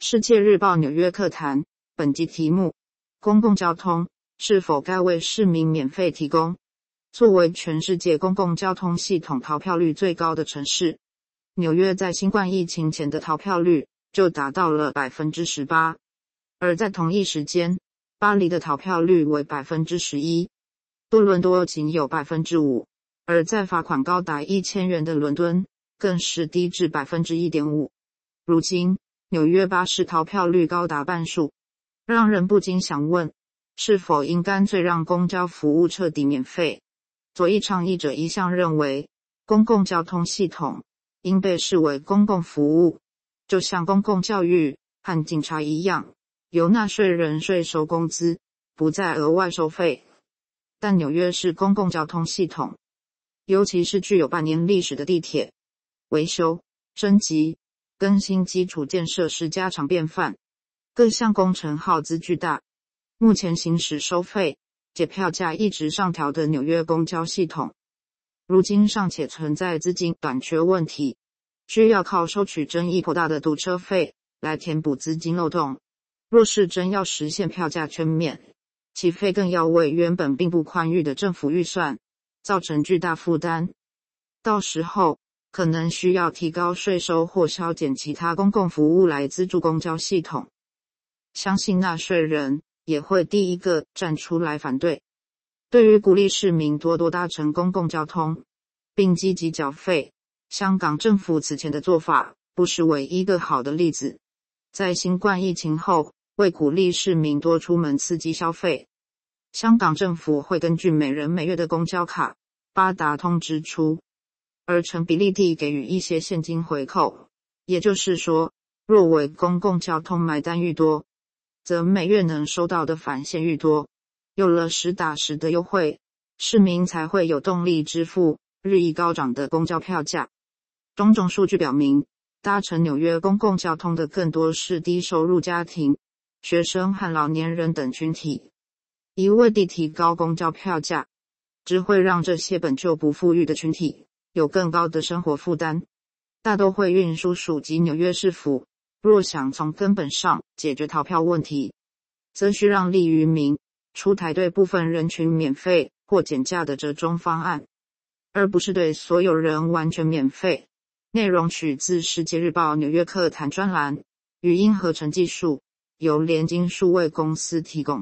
世界日报纽约客谈，本集题目：公共交通是否该为市民免费提供？作为全世界公共交通系统逃票率最高的城市，纽约在新冠疫情前的逃票率就达到了百分之十八，而在同一时间，巴黎的逃票率为百分之十一，多伦多仅有百分之五，而在罚款高达一千元的伦敦，更是低至百分之一点五。如今。纽约巴士逃票率高达半数，让人不禁想问：是否应干脆让公交服务彻底免费？左翼倡议者一向认为，公共交通系统应被视为公共服务，就像公共教育和警察一样，由纳税人税收工资，不再额外收费。但纽约市公共交通系统，尤其是具有百年历史的地铁，维修升级。更新基础建设是家常便饭，各项工程耗资巨大。目前行驶收费、且票价一直上调的纽约公交系统，如今尚且存在资金短缺问题，需要靠收取争议颇大的堵车费来填补资金漏洞。若是真要实现票价全免，其费更要为原本并不宽裕的政府预算造成巨大负担。到时候。可能需要提高税收或削减其他公共服务来资助公交系统，相信纳税人也会第一个站出来反对。对于鼓励市民多多搭乘公共交通并积极缴费，香港政府此前的做法不失为一个好的例子。在新冠疫情后，为鼓励市民多出门刺激消费，香港政府会根据每人每月的公交卡八达通支出。而成比例地给予一些现金回扣，也就是说，若为公共交通买单愈多，则每月能收到的返现愈多。有了实打实的优惠，市民才会有动力支付日益高涨的公交票价。种种数据表明，搭乘纽约公共交通的更多是低收入家庭、学生和老年人等群体。一味地提高公交票价，只会让这些本就不富裕的群体。有更高的生活负担，大都会运输署及纽约市府若想从根本上解决逃票问题，则需让利于民，出台对部分人群免费或减价的折中方案，而不是对所有人完全免费。内容取自《世界日报》纽约客谈专栏。语音合成技术由联金数位公司提供。